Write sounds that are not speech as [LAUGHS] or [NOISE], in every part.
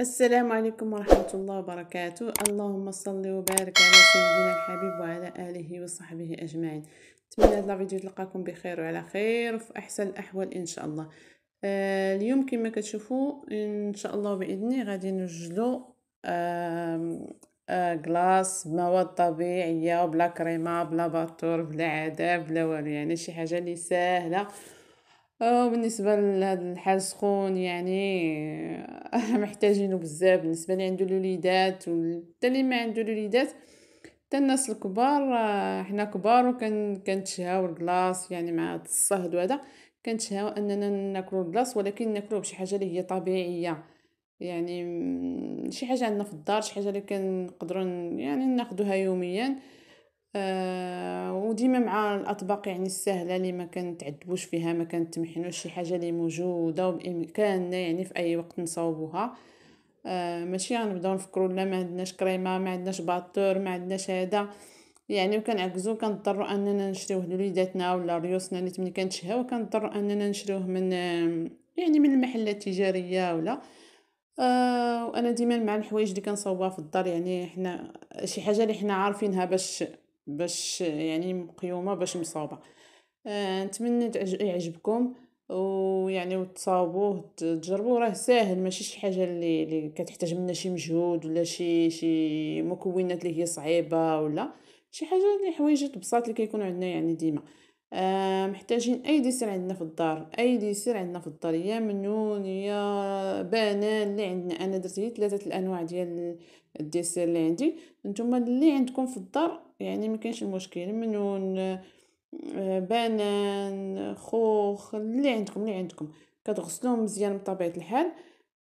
السلام عليكم ورحمة الله وبركاته اللهم صل وبارك على سيدنا الحبيب وعلى آله وصحبه أجمعين نتمنى هذا الفيديو تلقاكم بخير وعلى خير وفي أحسن الأحوال إن شاء الله آه اليوم كما كتشوفوا إن شاء الله بإذني غادي غلاس آه آه كلاص بمواد طبيعية بلا كريمة بلا باتور بلا عذاب بلا والو يعني شي حاجة اللي ساهلة وبالنسبه آه، لهذا الحال سخون يعني آه، [LAUGHS] محتاجينه بزاف بالنسبه لي عنده الوليدات وحتى اللي ما عنده الوليدات حتى الناس الكبار آه، حنا كبار وكان كنتشهاو البلاص يعني مع الصهد وهذا كنتشهاو اننا ناكلو البلاص ولكن ناكلوه بشي حاجه اللي هي طبيعيه يعني شي حاجه عندنا في الدار شي حاجه اللي كنقدروا يعني ناخذوها يوميا أه وديما مع الاطباق يعني السهله اللي ما كنتعذبوش فيها ما كنتمحنوش شي حاجه اللي موجوده وبامكاننا يعني في اي وقت نصاوبوها أه ماشي غنبداو نفكروا لا ما عندناش كريمه ما عندناش باطور ما عندناش هذا يعني وكنعكزو كنضطروا اننا نشريوه لوليداتنا ولا ريوسنا اللي ملي كنتشهاو كنضطروا اننا نشريوه من يعني من المحلات التجاريه ولا أه وانا ديما مع الحوايج اللي كنصاوبها في الدار يعني حنا شي حاجه اللي حنا عارفينها باش باش يعني مقيومه باش مصاوبه آه، نتمنى يعجبكم ويعني وتصاوبوه تجربوه راه ساهل ماشي شي حاجه اللي, اللي كتحتاج منا شي مجهود ولا شي شي مكونات اللي هي صعيبه ولا شي حاجه اللي حوايج بساط اللي كيكونوا عندنا يعني ديما آه محتاجين اي ديسير عندنا في الدار اي ديسير عندنا في الدار يا منون يا بانان اللي عندنا انا درت ثلاثه الانواع ديال الديسير اللي عندي نتوما اللي عندكم في الدار يعني ما كانش المشكل منون آه، بنان خوخ اللي عندكم اللي عندكم كتغسلوه مزيان بطبيعه الحال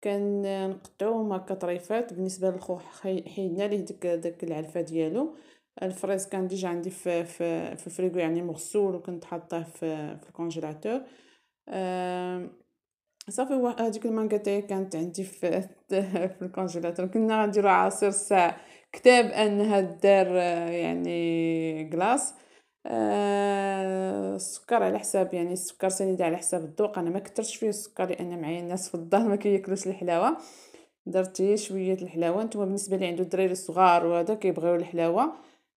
كنقطعوهم هكا طريفات بالنسبه للخوخ حيدنا ليه داك داك العلفه ديالو الفريز كان ديجا عندي في في في الفريغو يعني مغسول وكنت حاطاه في في الكونجيلاتور أه صافي هذيك تاعي كانت عندي في في الكونجيلاتور كنا غنديرو عصير الساعة كتاب انها دار يعني كلاص السكر على حساب يعني السكر سنيد على حساب الذوق انا ما كثرتش فيه السكر لان معايا الناس في الدار ما كياكلوش الحلاوه درت شويه الحلاوه نتوما بالنسبه اللي عنده الدراري الصغار وهذا كيبغيو الحلاوه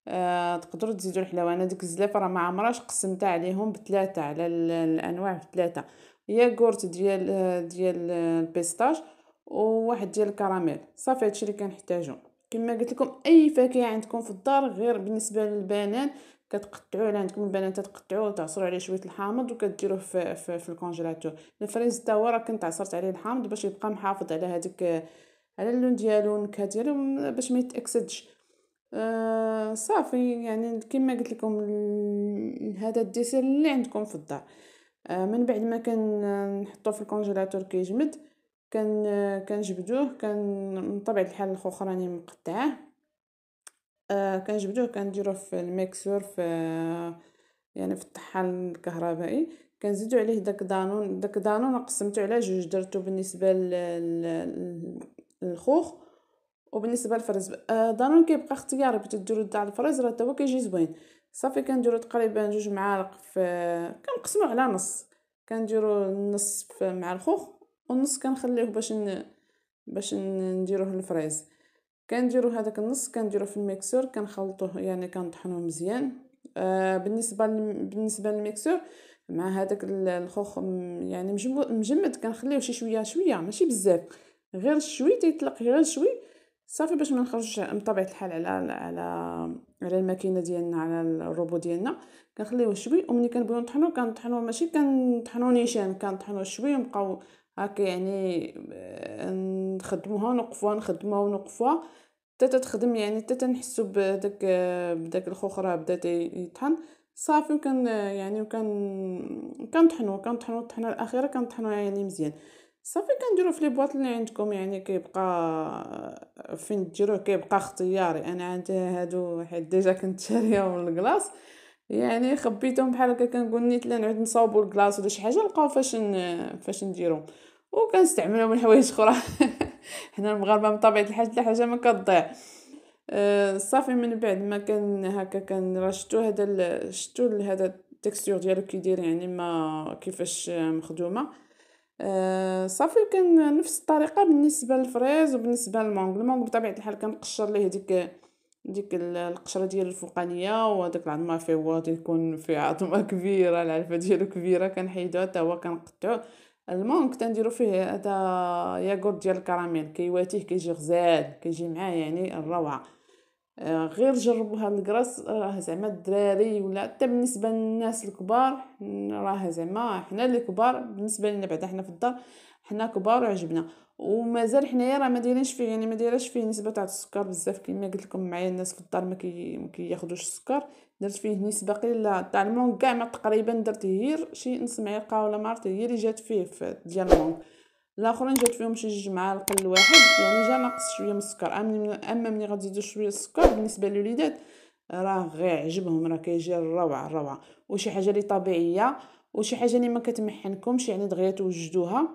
آه تقدروا تزيدوا الحلاوه انا ديك الزلافه راه ما عمرهاش قسمتها عليهم بثلاثه على الانواع بثلاثه ياغورت ديال ديال البيستاج وواحد ديال الكراميل صافي هادشي اللي كنحتاجو كما قلت لكم اي فاكهه عندكم في الدار غير بالنسبه للبنان كتقطعوه الا عندكم البنان تتقطعوه وتعصروا عليه شويه الحامض وكديروه في, في, في الكونجيلاتور الفريز تا هو راه كنت عصرت عليه الحامض باش يبقى محافظ على هذيك على اللون ديالو النكهه ديالو باش ما يتاكسدش آه صافي يعني كما قلت لكم هذا الديسير اللي عندكم في الدار آه، من بعد ما كنحطوه آه، في الكونجيلاتور كيجمد كن آه، كنجبدوه كن من طبيعه الحال الخوخ راني مقطعاه آه كنجبدوه كنديروه في الميكسور في يعني في الطحال الكهربائي كنزيدو عليه داك دانون داك دانون قسمته على جوج درتو بالنسبه للخوخ وبالنسبه للفرز دانون كيبقى اختياري بتديرو على الفرز راه هو كيجي زوين صافي كنديرو تقريبا جوج معالق في كنقسمو على نص كنديرو النص مع الخوخ والنص كنخليوه باش ن... باش نديروه الفريز كنديرو هذاك النص كنديرو في الميكسور كنخلطوه يعني كنطحنوه مزيان آه بالنسبه ل... بالنسبه للميكسور مع هذاك الخوخ يعني مجمد كنخليوه شي شويه شويه ماشي بزاف غير شوي تيطلق غير شوي صافي باش ما نخرجش بطبيعه الحال على على على الماكينه ديالنا على الروبو ديالنا كنخليوه شوي وملي كنبغيو نطحنو كنطحنو ماشي كنطحنو نيشان كنطحنو شوي ونبقاو هكا يعني آه، نخدموها نوقفوها نخدموها ونوقفوها حتى تتخدم يعني حتى تنحسو بداك بداك الخوخره بدا يطحن صافي وكان يعني وكان كنطحنو كنطحنو الطحنه الاخيره كنطحنو يعني مزيان صافي كنديرو في لي بواط اللي عندكم يعني كيبقى آه، فين ديروه كيبقى اختياري انا عندي هادو حيت ديجا كنت شاريهم من الكلاص يعني خبيتهم بحال هكا كنقول نيت لا نعود نصاوبو الكلاص ولا شي حاجه نلقاو فاش ن... فاش نديرهم وكنستعملهم لحوايج اخرى [LAUGHS] حنا المغاربه من طبيعه الحال حتى حاجه ما كتضيع أه صافي من بعد ما كان هكا كنرشتو راه شتو هذا شتو هذا التكستور ديالو كيدير يعني ما كيفاش مخدومه آه، صافي وكان نفس الطريقه بالنسبه للفريز وبالنسبه للمونغ المونغ بطبيعه الحال كنقشر ليه ديك ديك القشره ديال الفوقانيه وهذاك العظمه فيه هو تيكون فيه عظمه [LAUGHS] كبيره العلفه ديالو كبيره كنحيدو حتى هو كنقطعو المونك تنديرو فيه هذا ياغورت ديال الكراميل كيواتيه كيجي غزال كيجي معاه يعني الروعه آه، غير جربوا هاد الكراس راه زعما الدراري ولا حتى بالنسبه للناس الكبار راه زعما حنا اللي كبار بالنسبه لنا بعدا حنا في الدار حنا كبار وعجبنا ومازال حنايا راه ما دايرينش فيه يعني ما دايراش فيه نسبه تاع السكر بزاف كما قلت لكم معايا الناس في الدار ما كياخذوش السكر درت فيه نسبه قليله تاع المونك كاع ما تقريبا درت غير شي نص معلقه ولا ما عرفت هي اللي جات فيه في ديال المونك الاخرين جات فيهم شي جوج معالق الواحد يعني جا ناقص شويه من السكر اما ملي غتزيدو شويه السكر بالنسبه للوليدات راه غيعجبهم راه كيجي الروعه الروعه وشي حاجه لي طبيعيه وشي حاجه لي ما كتمحنكمش يعني دغيا توجدوها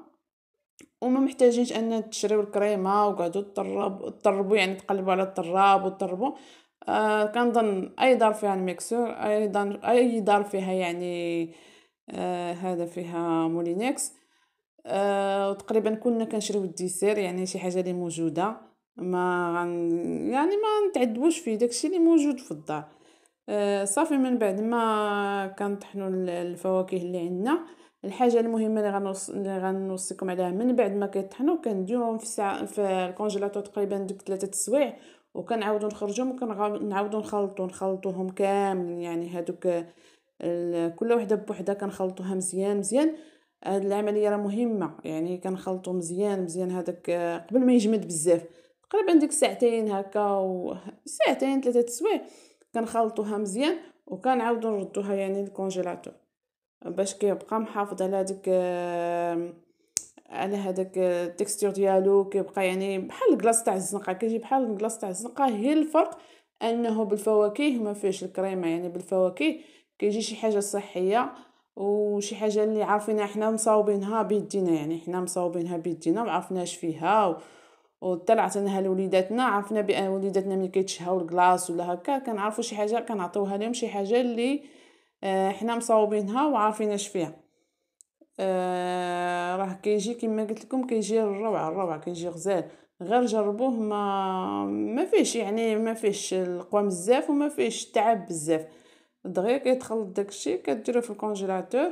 وما محتاجينش ان تشريو الكريمه وقعدوا تطرب تطربوا يعني تقلبوا على الطراب وتطربوا آه كنظن اي دار فيها الميكسور اي دار اي دار فيها يعني آه هذا فيها آه آه، وتقريبا كنا كنشريو الديسير يعني شي حاجه اللي موجوده ما غن يعني ما نتعذبوش فيه داكشي اللي موجود في الدار آه، صافي من بعد ما كنطحنوا الفواكه اللي عندنا الحاجه المهمه اللي غنوص غنوصيكم عليها من بعد ما كيطحنوا كنديروهم في سا... في الكونجيلاتور تقريبا ديك ثلاثه سوايع وكنعاودو نخرجهم وكنعاودو نخلطو نخلطوهم كاملين يعني هادوك كل وحده بوحده كنخلطوها مزيان مزيان هاد العمليه راه مهمه يعني كنخلطو مزيان مزيان هذاك آه، قبل ما يجمد بزاف تقريبا ديك ساعتين هكا وساعتين [LAUGHS] ساعتين ثلاثه السوايع كنخلطوها مزيان وكنعاودو نردوها يعني للكونجيلاتور باش كيبقى محافظ على ديك آه، على هذاك التكستور آه، ديالو كيبقى يعني بحال الكلاص تاع الزنقه كيجي بحال الكلاص تاع الزنقه هي الفرق انه بالفواكه ما فيهش الكريمه يعني بالفواكه كيجي شي حاجه صحيه وشي حاجه اللي عارفينها حنا مصاوبينها بيدينا يعني حنا مصاوبينها بيدينا ما عرفناش فيها و... انها لوليداتنا عرفنا بان وليداتنا ملي كيتشهاو الكلاص ولا هكا كنعرفوا شي حاجه كنعطيوها لهم شي حاجه اللي آه، حنا مصاوبينها وعارفين اش فيها آه، راه كيجي كما قلت لكم كيجي الروعه الروعه كيجي غزال غير جربوه ما ما فيش يعني ما فيش القوام بزاف وما فيش تعب بزاف دغيا كيتخلط داكشي كديرو في الكونجيلاتور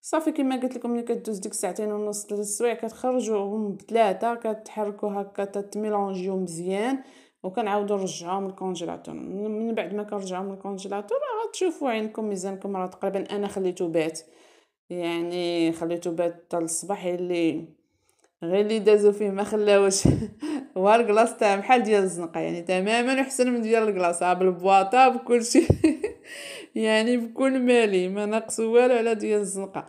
صافي كما قلت لكم ملي كدوز ديك ساعتين ونص ثلاث سوايع كتخرجوهم بثلاثه كتحركو هكا تتميلونجيو مزيان وكنعاودو نرجعوه من الكونجيلاتور من بعد ما كنرجعوهم من الكونجيلاتور راه غتشوفوا عينكم ميزانكم راه تقريبا انا خليته بات يعني خليته بات حتى الصباح اللي غير اللي دازو فيه ما خلاوش هو [LAUGHS] الكلاص تاع بحال ديال الزنقه يعني تماما احسن من ديال الكلاص بالبواطه بكلشي [LAUGHS] يعني بكل مالي ما ناقصو والو على ديال الزنقه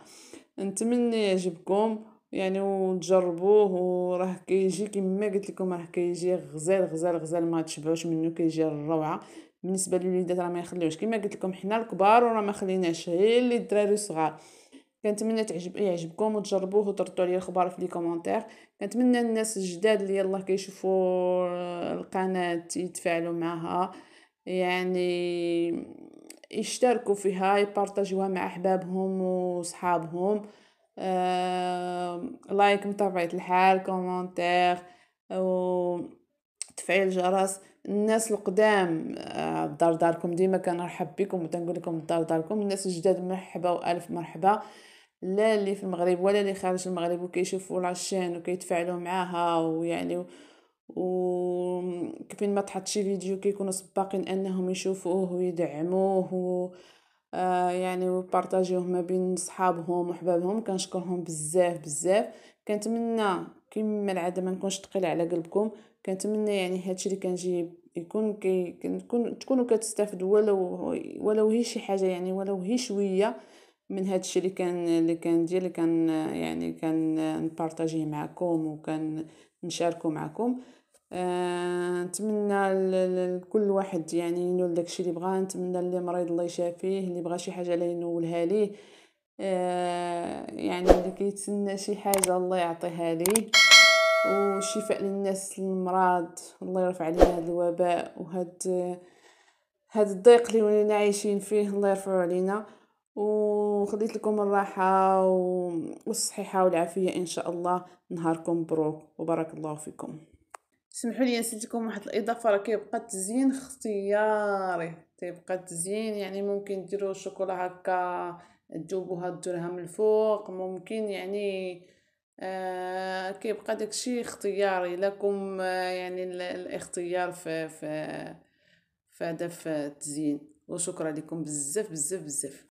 نتمنى يعجبكم يعني وتجربوه وراه كيجي كما قلت لكم راه كيجي غزال غزال غزال ما تشبعوش منه كيجي الروعه بالنسبه للوليدات راه ما يخليوش كما قلت لكم حنا الكبار وراه ما خليناش غير اللي الدراري الصغار كنتمنى تعجب يعجبكم وتجربوه وتردوا عليا الخبار في لي كومونتير كنتمنى الناس الجداد اللي يلاه كيشوفوا القناه يتفاعلوا معها يعني يشتركوا فيها يبارطاجوها مع احبابهم وصحابهم آه، لايك بطبيعه الحال كومنتير و تفعيل الجرس الناس القدام الدار آه، داركم ديما كنرحب بكم وتنقول لكم الدار داركم الناس الجداد مرحبا والف مرحبا لا اللي في المغرب ولا اللي خارج المغرب وكيشوفوا لاشين وكيتفاعلوا معاها ويعني وكفين ما تحط شي فيديو كيكونوا سباقين انهم يشوفوه ويدعموه و آه يعني وبارطاجيوه ما بين صحابهم وحبابهم كنشكرهم بزاف بزاف كنتمنى كما العاده ما نكونش ثقيله على قلبكم كنتمنى يعني هادشي اللي كنجيب يكون كي كنكون تكونوا كتستافدوا ولو ولو هي شي حاجه يعني ولو هي شويه من هذا الشيء اللي كان اللي كندير اللي كان يعني كان نبارطاجيه معكم وكان نشاركو معكم آه نتمنى لكل واحد يعني ينول داكشي اللي بغاه نتمنى اللي مريض الله يشافيه اللي بغى شي حاجه لا ينولها ليه آه، يعني اللي كيتسنى شي حاجه الله يعطيها ليه وشفاء للناس المرض الله يرفع علينا هذا الوباء وهاد هاد الضيق اللي ولينا عايشين فيه الله يرفعه علينا وخذيت لكم الراحة والصحيحة والعافية إن شاء الله نهاركم بروك وبارك الله فيكم سمحوا لي نسيت لكم واحد الاضافه راه كيبقى التزيين اختياري تيبقى التزيين يعني ممكن ديروا الشوكولا هكا تذوبوها ديروها من الفوق ممكن يعني آه كيبقى داكشي اختياري لكم آه يعني الاختيار في في في هذا التزيين وشكرا لكم بزاف بزاف بزاف